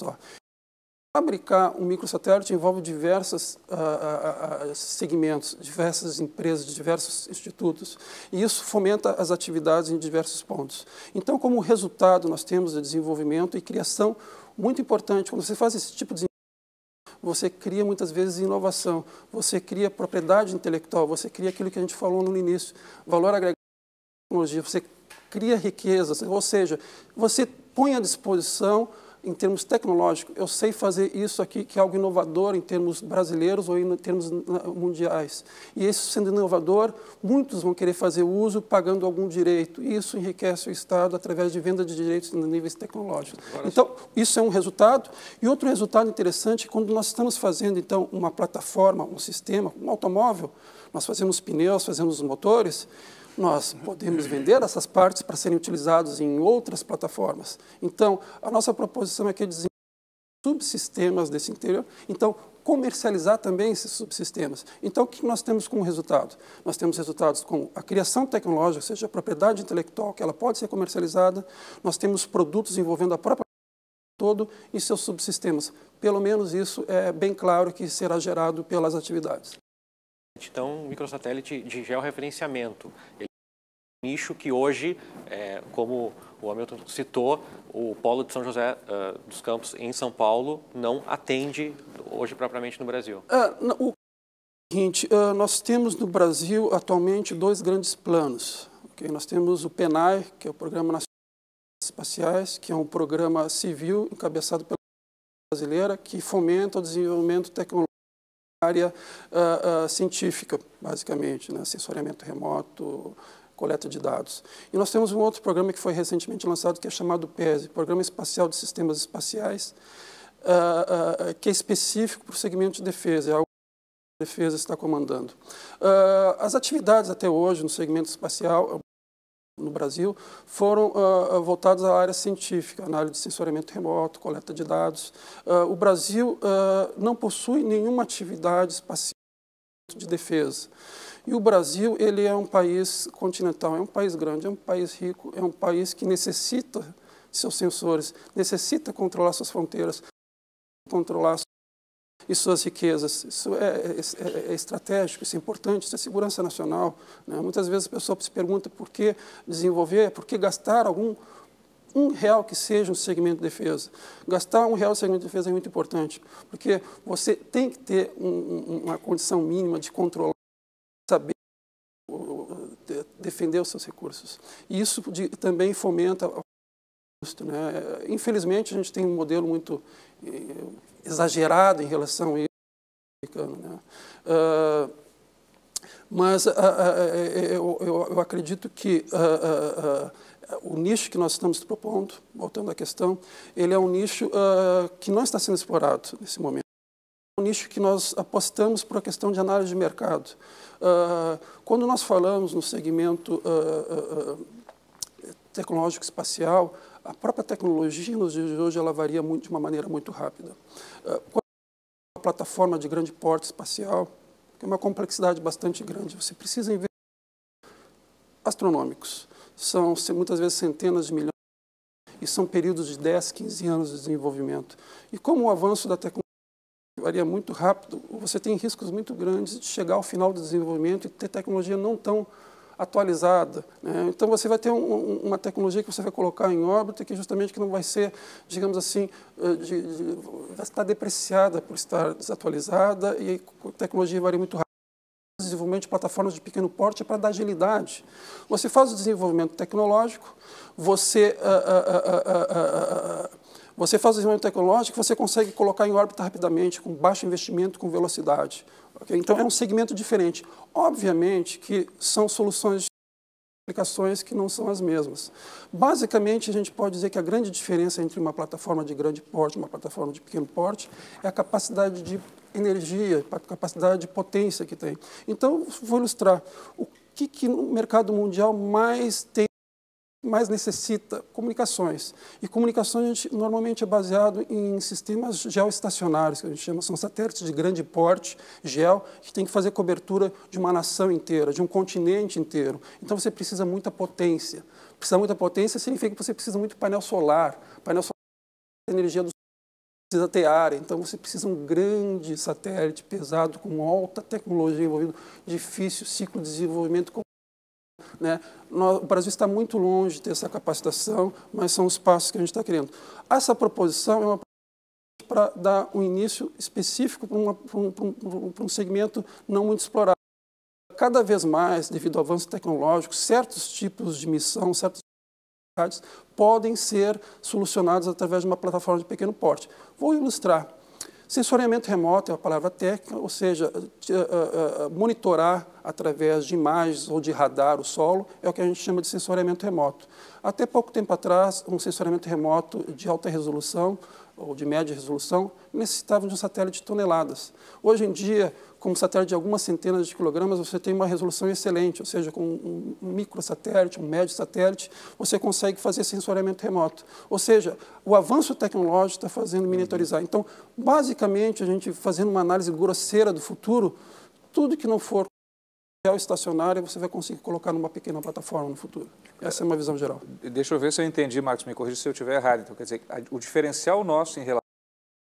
só. Fabricar um microsatélite envolve diversos uh, ah, uh, ah, ah, segmentos, diversas empresas, diversos institutos, e isso fomenta as atividades em diversos pontos. Então, como resultado, nós temos o desenvolvimento e criação muito importante. Quando você faz esse tipo de você cria muitas vezes inovação, você cria propriedade intelectual, você cria aquilo que a gente falou no início, valor agregado tecnologia, você cria riquezas, ou seja, você põe à disposição em termos tecnológicos, eu sei fazer isso aqui, que é algo inovador em termos brasileiros ou em termos mundiais. E isso sendo inovador, muitos vão querer fazer uso pagando algum direito. E isso enriquece o Estado através de venda de direitos em níveis tecnológicos. Então, isso é um resultado. E outro resultado interessante, é quando nós estamos fazendo, então, uma plataforma, um sistema, um automóvel, nós fazemos pneus, fazemos motores, nós podemos vender essas partes para serem utilizadas em outras plataformas. Então, a nossa proposição é que eles subsistemas desse interior, então comercializar também esses subsistemas. Então, o que nós temos como resultado? Nós temos resultados com a criação tecnológica, ou seja, a propriedade intelectual, que ela pode ser comercializada, nós temos produtos envolvendo a própria todo e seus subsistemas. Pelo menos isso é bem claro que será gerado pelas atividades. Então, o microsatélite de georreferenciamento, nicho que hoje, é, como o Hamilton citou, o Polo de São José uh, dos Campos em São Paulo não atende hoje propriamente no Brasil. É, o seguinte, uh, nós temos no Brasil atualmente dois grandes planos. Okay? Nós temos o PENAI, que é o Programa Nacional de Espaciais, que é um programa civil encabeçado pela brasileira que fomenta o desenvolvimento tecnológico área científica, basicamente, né? sensoriamento remoto, coleta de dados. E nós temos um outro programa que foi recentemente lançado, que é chamado PESE, Programa Espacial de Sistemas Espaciais, uh, uh, que é específico para o segmento de defesa, é algo que a defesa está comandando. Uh, as atividades até hoje no segmento espacial no Brasil foram uh, voltados à área científica, análise de sensoriamento remoto, coleta de dados. Uh, o Brasil uh, não possui nenhuma atividade espacial de defesa. E o Brasil, ele é um país continental, é um país grande, é um país rico, é um país que necessita de seus sensores, necessita controlar suas fronteiras, controlar e suas riquezas. Isso é é, é, é, é estratégico, isso é importante, isso é segurança nacional. Né? Muitas vezes a pessoa se pergunta por que desenvolver, por que gastar algum um real que seja um segmento de defesa. Gastar um real no segmento de defesa é muito importante, porque você tem que ter um, uma condição mínima de controlar, saber defender os seus recursos. E isso de, também fomenta custo. Né? Infelizmente, a gente tem um modelo muito eh, exagerado em relação a isso. Né? Uh, mas uh, uh, eu, eu, eu, acredito que o nicho que nós estamos propondo, voltando à questão, ele é um nicho que não está sendo explorado nesse momento. É um nicho que nós apostamos por a questão de análise de mercado. quando nós falamos no segmento tecnológico espacial, a própria tecnologia nos dias de hoje ela varia muito, de uma maneira muito rápida. Quando uma plataforma de grande porte espacial, é uma complexidade bastante grande. Você precisa investir astronômicos. São muitas vezes centenas de milhões e são períodos de 10, 15 anos de desenvolvimento. E como o avanço da tecnologia varia muito rápido, você tem riscos muito grandes de chegar ao final do desenvolvimento e ter tecnologia não tão atualizada. Né? Então você vai ter um, uma tecnologia que você vai colocar em órbita que justamente que não vai ser, digamos assim, eh, de, de, vai estar depreciada por estar desatualizada e a tecnologia varia muito rápido desenvolvimento de plataformas de pequeno porte é para dar agilidade. Você faz o desenvolvimento tecnológico, você, uh, uh, uh, você faz o desenvolvimento tecnológico, você consegue colocar em órbita rapidamente, com baixo investimento, com velocidade. Okay, então é um segmento diferente. Obviamente que são soluções aplicações que não são as mesmas. Basicamente, a gente pode dizer que a grande diferença entre uma plataforma de grande porte e uma plataforma de pequeno porte é a capacidade de energia, a capacidade de potência que tem. Então, vou ilustrar o que, que no mercado mundial mais tem mais necessita comunicações. E comunicações normalmente é baseado em sistemas geoestacionários, que a gente chama, são satélites de grande porte, geo, que tem que fazer cobertura de uma nação inteira, de um continente inteiro. Então você precisa muita potência. Precisa muita potência significa que você precisa muito painel solar. Painel solar é energia do precisa ter área, então você precisa um grande satélite pesado com alta tecnologia envolvido, difícil ciclo de desenvolvimento né? O Brasil está muito longe de ter essa capacitação, mas são os passos que a gente está querendo. Essa proposição é uma para dar um início específico para, uma, para, um, para, um, para um segmento não muito explorado. Cada vez mais, devido ao avanço tecnológico, certos tipos de missão, certos podem ser solucionados através de uma plataforma de pequeno porte. Vou ilustrar. Sensoriamento remoto é a palavra técnica, ou seja, eh, eh, eh, monitorar através de imagens ou de radar o solo, é o que a gente chama de sensoriamento remoto. Até pouco tempo atrás, um sensoriamento remoto de alta resolução ou de média resolução necessitava de um satélite de toneladas. Hoje em dia, com um satélite de algumas centenas de quilogramas, você tem uma resolução excelente, ou seja, com um microsatélite, um médio satélite, você consegue fazer sensoriamento remoto. Ou seja, o avanço tecnológico está fazendo uhum. miniaturizar. Então, basicamente, a gente fazendo uma análise grosseira do futuro, tudo que não for real estacionária você vai conseguir colocar numa pequena plataforma no futuro. Essa é uma visão geral. Deixa eu ver se eu entendi, Marcos, me corrija se eu estiver errado. Então, quer dizer, o diferencial nosso em relação,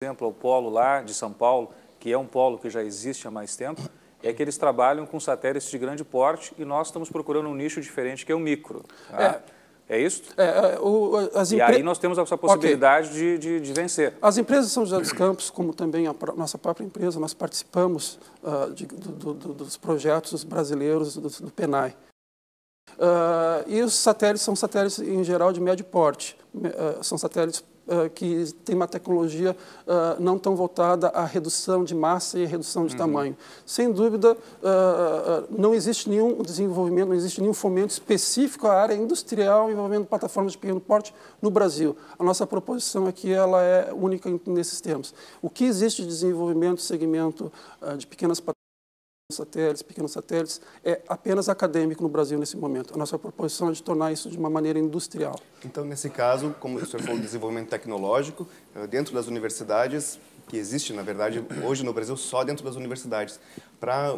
por exemplo, ao polo lá de São Paulo, que é um polo que já existe há mais tempo, é que eles trabalham com satélites de grande porte e nós estamos procurando um nicho diferente, que é o micro. Tá? É. É isso? É, é o, as e aí nós temos essa possibilidade okay. de, de, de, vencer. As empresas São José dos Campos, como também a nossa própria empresa, nós participamos uh, de, do, do, dos projetos brasileiros do, do PENAI. Uh, ah, e os satélites são satélites, em geral, de médio porte. Uh, são satélites eh, que tem uma tecnologia uh, não tão voltada à redução de massa e redução de uhum. tamanho. Sem dúvida, eh, não existe nenhum desenvolvimento, não existe nenhum fomento específico à área industrial envolvendo plataformas de pequeno porte no Brasil. A nossa proposição aqui ela é única nesses termos. O que existe de desenvolvimento, segmento de pequenas plataformas satélites, pequenos satélites, é apenas acadêmico no Brasil nesse momento. A nossa proposição é de tornar isso de uma maneira industrial. Então, nesse caso, como o senhor falou, desenvolvimento tecnológico, eh, dentro das universidades, que existe, na verdade, hoje no Brasil, só dentro das universidades, para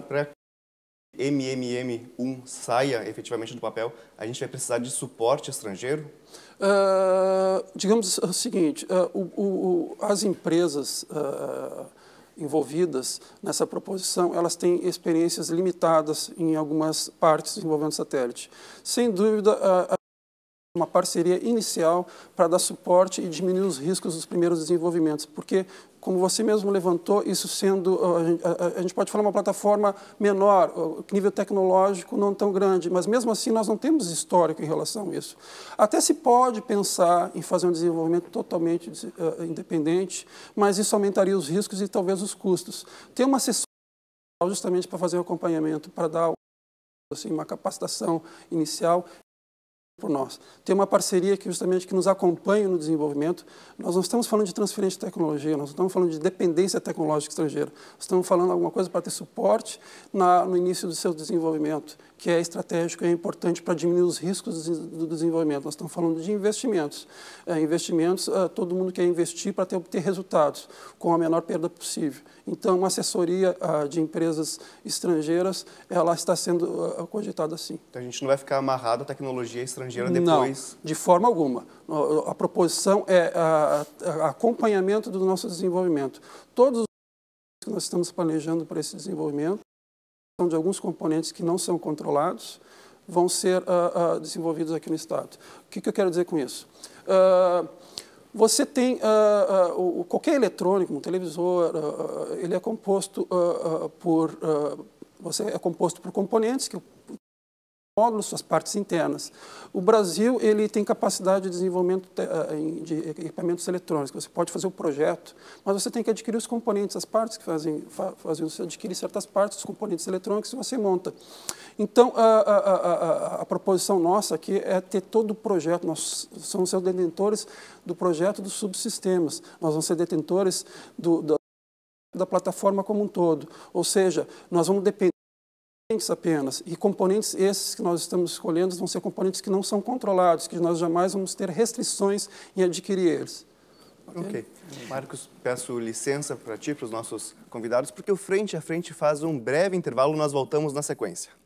MMM1 saia efetivamente do papel, a gente vai precisar de suporte estrangeiro? Uh, digamos o seguinte, uh, o, o, as empresas... Uh, envolvidas nessa proposição, elas têm experiências limitadas em algumas partes envolvendo satélite. Sem dúvida, uma parceria inicial para dar suporte e diminuir os riscos dos primeiros desenvolvimentos, porque como você mesmo levantou, isso sendo, a, gente pode falar uma plataforma menor, nível tecnológico não tão grande, mas mesmo assim nós não temos histórico em relação a isso. Até se pode pensar em fazer um desenvolvimento totalmente eh, independente, mas isso aumentaria os riscos e talvez os custos. Ter uma assessoria justamente para fazer o acompanhamento, para dar assim, uma capacitação inicial, por nós. Tem uma parceria que justamente que nos acompanha no desenvolvimento. Nós não estamos falando de transferência de tecnologia, nós não estamos falando de dependência tecnológica estrangeira. Estamos falando alguma coisa para ter suporte na, no início do seu desenvolvimento que é estratégico e é importante para diminuir os riscos do desenvolvimento. Nós estamos falando de investimentos. É, investimentos, é, todo mundo quer investir para ter, obter resultados com a menor perda possível. Então, uma assessoria ah, de empresas estrangeiras, ela está sendo ah, cogitada assim. Então, a gente não vai ficar amarrado à tecnologia estrangeira depois? Não, de forma alguma. A proposição é acompanhamento do nosso desenvolvimento. Todos os que nós estamos planejando para esse desenvolvimento, de alguns componentes que não são controlados vão ser uh, uh, desenvolvidos aqui no Estado. O que, que eu quero dizer com isso? Uh, você tem, o, qualquer eletrônico, um televisor, ele é composto por, você é composto por componentes que módulos, suas partes internas. O Brasil ele tem capacidade de desenvolvimento eh, de equipamentos eletrônicos. Você pode fazer o projeto, mas você tem que adquirir os componentes, as partes que fazem, fazem você adquirir certas partes, os componentes eletrônicos e você monta. Então, a, a, a, a, proposição nossa aqui é ter todo o projeto, nós somos ser detentores do projeto dos subsistemas, nós vamos ser detentores do, do, da plataforma como um todo, ou seja, nós vamos depender componentes apenas. E componentes esses que nós estamos escolhendo vão ser componentes que não são controlados, que nós jamais vamos ter restrições em adquirir eles. Ok. Marcos, peço licença para ti, para os nossos convidados, porque o Frente a Frente faz um breve intervalo, nós voltamos na sequência.